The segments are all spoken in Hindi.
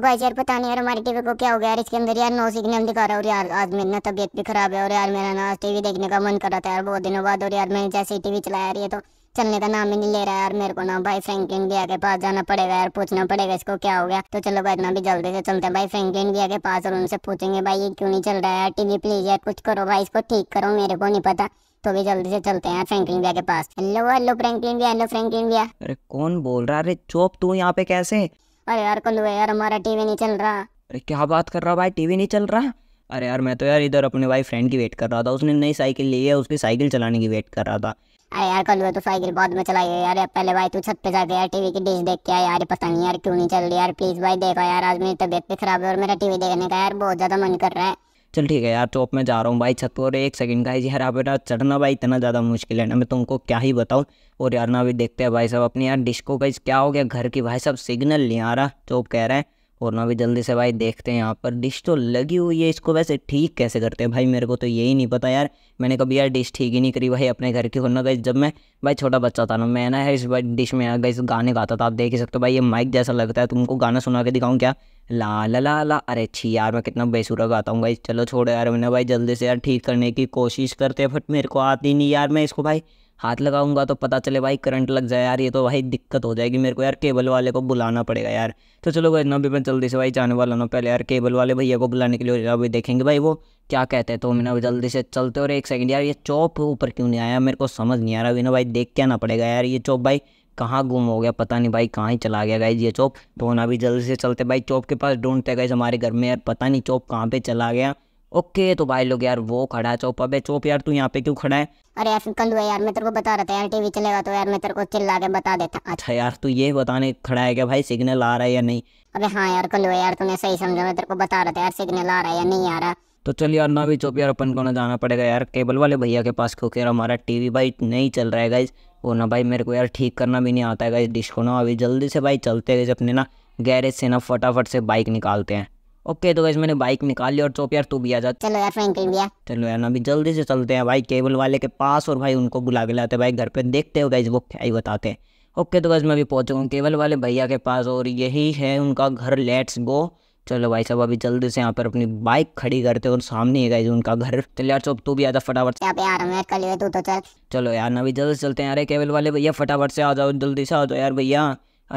तो भाई यार पता नहीं यार हमारी टीवी को क्या हो गया यार इसके अंदर यार नो सिग्नल दिखा रहा है और यार आज मेरी ना तबीयत भी खराब है और यार मेरा ना टीवी देखने का मन कर रहा था यार बहुत दिनों बाद और यार मैंने जैसे ही टीवी चलाया यार ये तो चलने का नाम ही नहीं ले रहा है यार मेरे को ना भाई फ्रैंकलिन भी के पास जाना पड़ेगा यार पूछना पड़ेगा इसको क्या हो गया तो चलो भाई इतना भी जल्दी से चलते हैं भाई फ्रैंकलिन भी के पास और उनसे पूछेंगे भाई ये क्यों नहीं चल रहा है यार टीवी प्लीज यार कुछ करो भाई इसको ठीक करो मेरे को नहीं पता तो भी जल्दी से चलते हैं फ्रैंकलिन भैया के पास हेलो हेलो फ्रैंकलिन भैया हेलो फ्रैंकलिन भैया अरे कौन बोल रहा है अरे चुप तू यहाँ पे कैसे अरे यार कल्लू है यार हमारा टीवी नहीं चल रहा अरे क्या बात कर रहा भाई टीवी नहीं चल रहा अरे यार मैं तो यार इधर अपने भाई फ्रेंड की वेट कर रहा था उसने नई साइकिल ली है उसकी साइकिल चलाने की वेट कर रहा था अरे यार कल तो साइकिल बाद में चलाई है यार पहले भाई तू छत पे जाके यार टीवी की डिश देख के आया यार पता नहीं यार क्यों नहीं चल रही यार प्लीज भाई देखो यार आज मेरी तबीयत भी खराब है और मेरा टीवी देखने का यार बहुत ज्यादा मन कर रहा है चल ठीक है यार चौप में जा रहा हूँ भाई छत पर एक सेकंड का यार आप बेटा चढ़ना भाई इतना ज़्यादा मुश्किल है ना मैं तुमको क्या ही बताऊँ और यार ना अभी देखते हैं भाई साहब अपनी यार डिस्को का क्या हो गया घर की भाई साहब सिग्नल नहीं आ रहा चौप तो कह रहे हैं और ना भी जल्दी से भाई देखते हैं यहाँ पर डिश तो लगी हुई है इसको वैसे ठीक कैसे करते हैं भाई मेरे को तो यही नहीं पता यार मैंने कभी यार डिश ठीक ही नहीं करी भाई अपने घर की और गई जब मैं भाई छोटा बच्चा था ना मैं ना इस डिश में गई गाने गाता था आप देख ही सकते हो भाई ये माइक जैसा लगता है तुमको गाना सुना के दिखाऊँ क्या ला ला ला ला अरे छी यार मैं कितना बेसुरा गाता हूँ भाई चलो छोड़ो यार मैंने भाई जल्दी से यार ठीक करने की कोशिश करते हैं फट मेरे को आती नहीं यार मैं इसको भाई हाथ लगाऊंगा तो पता चले भाई करंट लग जाए यार ये तो भाई दिक्कत हो जाएगी मेरे को यार केबल वाले को बुलाना पड़ेगा यार तो चलो भाई ना भी मैं जल्दी से भाई जाने वाला ना पहले यार केबल वाले भैया को बुलाने के लिए अभी देखेंगे भाई वो क्या कहते हैं तो मैंने जल्दी से चलते और एक सेकंड यार ये चौप ऊपर क्यों नहीं आया मेरे को समझ नहीं आ रहा अभी ना भाई देख के आना पड़ेगा यार ये चौप भाई कहाँ गुम हो गया पता नहीं भाई कहाँ ही चला गया गाइज ये चौप तो ना भी जल्दी से चलते भाई चौप के पास ढूंढते गाइज हमारे घर में यार पता नहीं चौप कहाँ पे चला गया ओके तो भाई लोग यार वो खड़ा है चौप अबे चौप यार तू यहाँ पे क्यों खड़ा है अरे यार कल हुआ यार मैं तेरे को बता रहा था यार टीवी चलेगा तो यार मैं तेरे को चिल्ला के बता देता अच्छा यार तू ये बताने खड़ा है क्या भाई सिग्नल आ रहा है या नहीं अरे हाँ यार कल हुआ यार तूने सही समझा मैं तेरे को बता रहा था यार सिग्नल आ रहा है या नहीं आ रहा तो चल यार ना भी चुप यार अपन को ना जाना पड़ेगा यार केबल वाले भैया के पास क्योंकि यार हमारा टी वी भाई नहीं चल रहा है गाइज और ना भाई मेरे को यार ठीक करना भी नहीं आता है गाइज डिश को ना अभी जल्दी से भाई चलते गए अपने ना गैरेज से ना फटाफट से बाइक निकालते हैं ओके तो गाइज मैंने बाइक निकाल ली और चौप यार तू भी आ जा चलो यार ना चलो यार अभी जल्दी से चलते हैं भाई केबल वाले के पास और भाई उनको बुला के लाते भाई घर पर देखते हो गाइज वो क्या ही बताते हैं ओके तो गज मैं अभी पहुँच हूँ केबल वाले भैया के पास और यही है उनका घर लेट्स गो चलो भाई साहब अभी जल्दी से यहाँ पर अपनी बाइक खड़ी करते और सामने है उनका घर चल तो यार चौप तू भी आ जा फटाफट तू तो चल चलो यार अभी जल्दी से चलते हैं अरे केवल वाले भैया फटाफट से आ जाओ जल्दी से आ जाओ यार भैया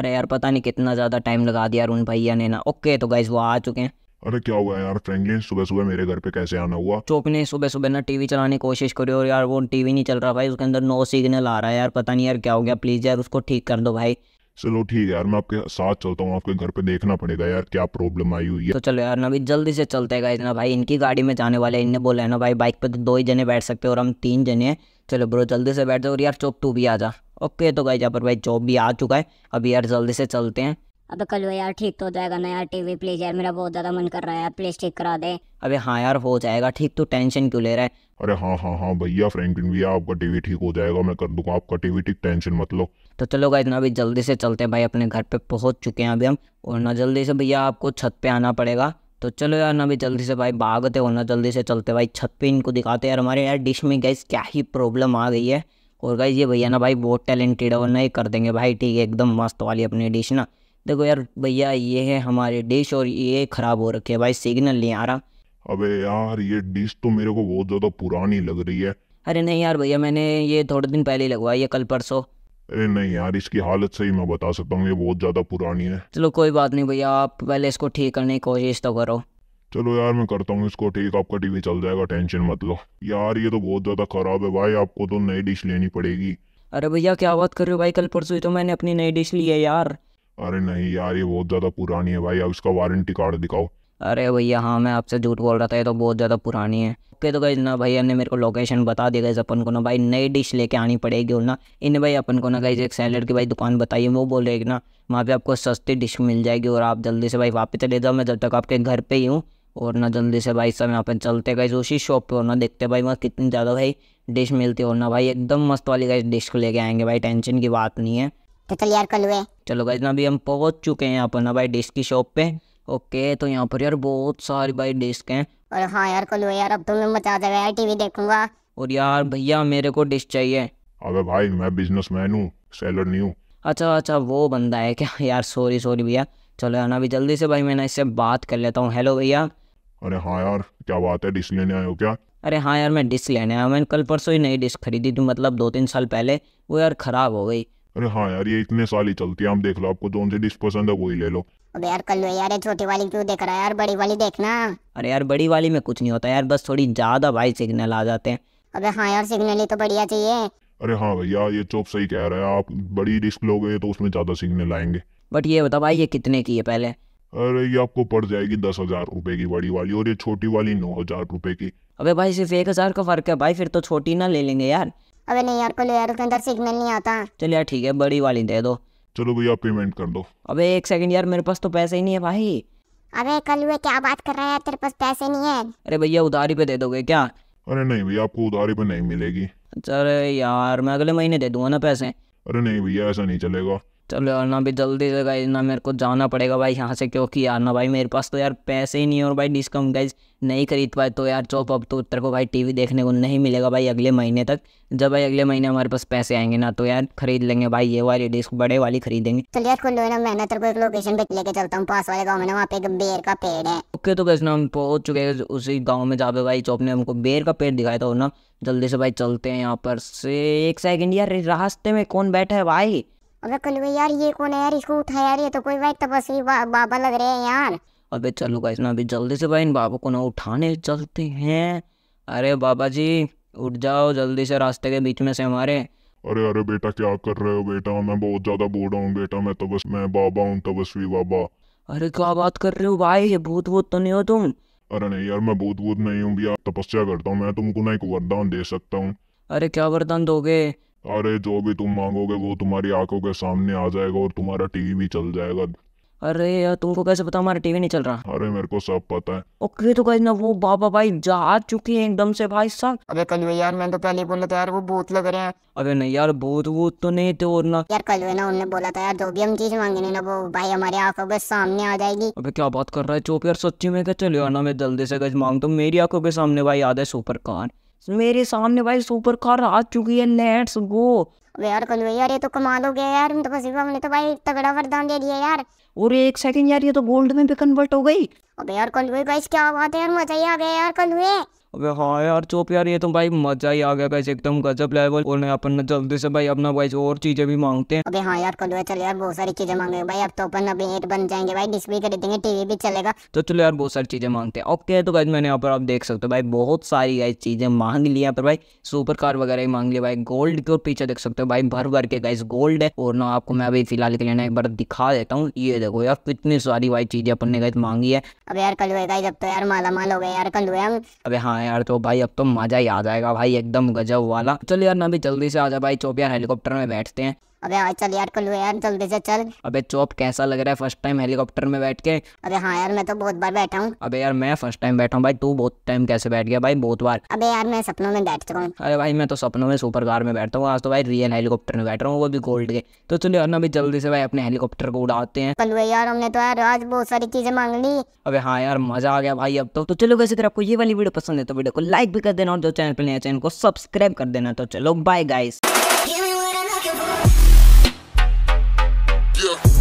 अरे यार पता नहीं कितना ज्यादा टाइम लगा दिया यार उन भैया ने ना ओके तो गाइज वो आ चुके हैं अरे क्या हुआ यार फ्रैंकलिन सुबह सुबह मेरे घर पे कैसे आना हुआ चोप ने सुबह सुबह ना टीवी चलाने की कोशिश करी और यार वो टीवी नहीं चल रहा भाई उसके अंदर नो सिग्नल आ रहा है यार पता नहीं यार क्या हो गया प्लीज यार उसको ठीक कर दो भाई चलो ठीक है यार मैं आपके साथ चलता हूँ आपके घर पे देखना पड़ेगा यार क्या प्रॉब्लम आई हुई है तो चलो यार ना अभी जल्दी से चलते हैं इतना भाई इनकी गाड़ी में जाने वाले इनने बोला है ना भाई बाइक पे तो दो ही जने बैठ सकते हैं और हम तीन जने हैं चलो ब्रो जल्दी से बैठ जाओ और यार चौक तू भी आ जा ओके तो गाई जा पर भाई चौप भी आ चुका है अभी यार जल्दी से चलते हैं अब कल यार ठीक तो हो जाएगा ना यार टीवी प्लीज यार मेरा बहुत ज्यादा मन कर रहा है यार प्लीज ठीक करा दे अबे हाँ यार हो जाएगा ठीक तो टेंशन क्यों ले रहा है अरे हाँ हाँ हाँ भैया फ्रैंकलिन भैया आपका टीवी ठीक हो जाएगा मैं कर दूंगा आपका टीवी ठीक टेंशन मत लो तो चलो गाइस ना अभी जल्दी से चलते हैं भाई अपने घर पे पहुंच चुके हैं अभी हम और ना जल्दी से भैया आपको छत पे आना पड़ेगा तो चलो यार ना अभी जल्दी से भाई भागते हो ना जल्दी से चलते भाई छत पे इनको दिखाते यार हमारे यार डिश में गैस क्या ही प्रॉब्लम आ गई है और गाइज ये भैया ना भाई बहुत टैलेंटेड है और ना ये कर देंगे भाई ठीक है एकदम मस्त वाली अपनी डिश ना देखो यार भैया ये है हमारे डिश और ये ख़राब हो रखे है भाई सिग्नल नहीं आ रहा अबे यार ये डिश तो मेरे को बहुत ज़्यादा पुरानी लग रही है अरे नहीं यार भैया मैंने ये थोड़े दिन पहले लगवाई है कल परसों अरे नहीं यार इसकी हालत सही मैं बता सकता हूँ ये बहुत ज़्यादा पुरानी है चलो कोई बात नहीं भैया आप पहले इसको ठीक करने की कोशिश तो करो चलो यार मैं करता हूँ इसको ठीक आपका टीवी चल जाएगा टेंशन मत लो यार ये तो बहुत ज़्यादा ख़राब है भाई आपको तो नई डिश लेनी पड़ेगी अरे भैया क्या बात कर रहे हो भाई कल परसों ही तो मैंने अपनी नई डिश ली है यार अरे नहीं यार ये बहुत ज़्यादा पुरानी है भाई उसका वारंटी कार्ड दिखाओ अरे भैया हाँ मैं आपसे झूठ बोल रहा था ये तो बहुत ज़्यादा पुरानी है ओके तो गई ना भैया ने मेरे को लोकेशन बता दिया गई अपन को ना भाई नई डिश लेके आनी पड़ेगी और ना इन भाई अपन को ना गई एक सैलड की भाई दुकान बताइए वो बोल रहे ना वहाँ पे आपको सस्ती डिश मिल जाएगी और आप जल्दी से भाई वापस चले जाओ मैं जब तक आपके घर पर ही हूँ और ना जल्दी से भाई सब यहाँ पे चलते गए उसी शॉप पे और ना देखते भाई वहाँ कितनी ज़्यादा भाई डिश मिलती है और ना भाई एकदम मस्त वाली गई डिश को लेके आएंगे भाई टेंशन की बात नहीं है तो चल यार कल हुए चलो गाइज ना अभी हम पहुंच चुके हैं यहाँ पर ना भाई डिस्क की शॉप पे ओके तो यहाँ पर यार बहुत सारी भाई डिस्क हैं और हाँ यार कल हुए यार अब तुम्हें मचा देगा यार टीवी देखूंगा और यार भैया मेरे को डिस्क चाहिए अबे भाई मैं बिजनेस मैन हूँ सेलर नहीं हूँ अच्छा अच्छा वो बंदा है क्या यार सॉरी सॉरी भैया चलो यार अभी जल्दी से भाई मैं इससे बात कर लेता हूँ हेलो भैया अरे हाँ यार क्या बात है डिस्क लेने आए हो क्या अरे हाँ यार मैं डिस्क लेने आया मैंने कल परसों ही नई डिस्क खरीदी थी मतलब दो तीन साल पहले वो यार ख़राब हो गई अरे हाँ यार ये इतने साल ही चलती है आप देख लो आपको जो सी डिश पसंद है वही ले लो अब यार कर लो यार ये छोटी वाली क्यों देख रहा है यार बड़ी वाली देखना अरे यार बड़ी वाली में कुछ नहीं होता यार बस थोड़ी ज्यादा भाई सिग्नल आ जाते हैं अबे हाँ यार सिग्नल ही तो बढ़िया चाहिए अरे हाँ भैया ये चौप सही कह रहे हैं आप बड़ी डिस्क लोगे तो उसमें ज्यादा सिग्नल आएंगे बट ये बता भाई ये कितने की है पहले अरे ये आपको पड़ जाएगी दस हजार रूपए की बड़ी वाली और ये छोटी वाली नौ हजार रूपए की अबे भाई सिर्फ एक हजार का फर्क है भाई फिर तो छोटी ना ले लेंगे यार अबे नहीं यार कोई यार अंदर सिग्नल नहीं आता चल यार ठीक है बड़ी वाली दे दो चलो भैया पेमेंट कर दो अबे एक सेकंड यार मेरे पास तो पैसे ही नहीं है भाई अबे कल हुए क्या बात कर रहा है यार तेरे पास पैसे नहीं है अरे भैया उधारी पे दे दोगे क्या अरे नहीं भैया आपको उधारी पे नहीं मिलेगी अच्छा, अरे यार मैं अगले महीने दे दूंगा ना पैसे अरे नहीं भैया ऐसा नहीं चलेगा चलो यार ना भी जल्दी से गाइज ना मेरे को जाना पड़ेगा भाई यहाँ से क्योंकि यार ना भाई मेरे पास तो यार पैसे ही नहीं और भाई डिस्काउंट गाइज नहीं खरीद पाए तो यार चौप अब तो उत्तर को भाई टीवी देखने को नहीं मिलेगा भाई अगले महीने तक जब भाई अगले महीने हमारे पास पैसे आएंगे ना तो यार खरीद लेंगे भाई ये वाली डिस्क बड़े वाली खरीदेंगे यार ना तेरे को एक लोकेशन पे लेके चलता हूँ पास वाले गाँव में वहाँ पे एक बेर का पेड़ है ओके तो कैसे ना हम पहुंच चुके हैं उसी गाँव में पे भाई चौप ने हमको बेर का पेड़ दिखाया था ना जल्दी से भाई चलते हैं यहाँ पर से एक सेकेंड यार रास्ते में कौन बैठा है भाई अबे कलवे यार ये कौन है यार इसको उठा यार ये तो कोई भाई तपस्वी बा, बाबा लग रहे हैं यार अबे चलो गाइस ना अभी जल्दी से भाई इन बाबा को ना उठाने चलते हैं अरे बाबा जी उठ जाओ जल्दी से रास्ते के बीच में से हमारे अरे अरे बेटा क्या कर रहे हो बेटा मैं बहुत ज्यादा बोर्ड हूँ बेटा मैं तो बस मैं बाबा हूँ तपस्वी बाबा अरे क्या बात कर रहे हो भाई ये भूत भूत तो नहीं हो तुम अरे नहीं यार मैं भूत भूत नहीं हूँ तपस्या करता हूँ मैं तुमको ना एक वरदान दे सकता हूँ अरे क्या वरदान दोगे अरे जो भी तुम मांगोगे वो तुम्हारी आंखों के सामने आ जाएगा और तुम्हारा टीवी भी चल जाएगा अरे यार तुमको कैसे पता हमारा टीवी नहीं चल रहा अरे मेरे को सब पता है ओके तो कहीं ना वो बाबा भाई जा चुके हैं एकदम से भाई साहब अरे कल यार मैंने तो पहले ही बोला था यार वो भूत लग रहे हैं अरे नहीं यार भूत वो तो नहीं थे और ना यार कल ना उन्होंने बोला था यार जो भी हम चीज मांगे ना वो भाई हमारे आंखों के सामने आ जाएगी अबे क्या बात कर रहा है चोप यार सच्ची में क्या चलो ना मैं जल्दी से गज मांग हूँ तो मेरी आंखों के सामने भाई आ जाए सुपर कार मेरे सामने भाई सुपर कार आ चुकी है लेट्स गो यार कल यार ये तो कमाल हो गया यार तो बसीबा हमने तो भाई तगड़ा वरदान दे दिया यार और एक सेकंड यार ये तो गोल्ड में भी कन्वर्ट हो गई अबे यार कल भाई क्या बात है यार मजा ही आ गया यार कल अबे हाँ यार चोप यार ये तो भाई मजा ही आ गया कैसे एकदम गजब लेवल और अपन जल्दी से भाई अपना भाई और चीजें भी मांगते हैं अबे हाँ यार कल चल यार बहुत सारी चीजें मांगे भाई अब तो अपन अभी एट बन जाएंगे भाई भी कर देंगे टीवी भी चलेगा तो चलो यार बहुत सारी चीजें मांगते हैं ओके तो गाइज मैंने यहाँ पर आप देख सकते हो भाई बहुत सारी गाइज चीजें मांग ली यहाँ पर भाई सुपर कार वगैरह ही मांग लिया भाई गोल्ड के और पीछे देख सकते हो भाई भर भर के गाइज गोल्ड है और ना आपको मैं अभी फिलहाल के लिए ना एक बार दिखा देता हूँ ये देखो यार कितनी सारी भाई चीजें अपन ने गाइज मांगी है अब यार कल हुए गाइज अब तो यार माला माल हो गए यार कल हुए हम अबे हाँ यार तो भाई अब तो मज़ा ही आ जाएगा भाई एकदम गजब वाला चल यार ना भी जल्दी से आ जा भाई चौपिया हेलीकॉप्टर में बैठते हैं अबे यार चल यार कुल्लू यार जल्दी से चल अबे चौप कैसा लग रहा है फर्स्ट टाइम हेलीकॉप्टर में बैठ के अबे हाँ यार मैं तो बहुत बार बैठा हूँ अबे यार मैं फर्स्ट टाइम बैठा हूँ भाई तू बहुत टाइम कैसे बैठ गया भाई बहुत बार अबे यार मैं सपनों में बैठ चुका हूँ अरे भाई मैं तो सपनों में सुपर कार में बैठता हूँ आज तो भाई रियल हेलीकॉप्टर में बैठ रहा हूँ वो भी गोल्ड के तो चलो यार ना जल्दी से भाई अपने हेलीकॉप्टर को उड़ाते हैं कल यार हमने तो यार आज बहुत सारी चीजें मांग ली अबे हाँ यार मजा आ गया भाई अब तो तो चलो वैसे अगर आपको ये वाली वीडियो पसंद है तो वीडियो को लाइक भी कर देना और जो चैनल पर नया चैनल को सब्सक्राइब कर देना तो चलो बाय गाइस Yeah.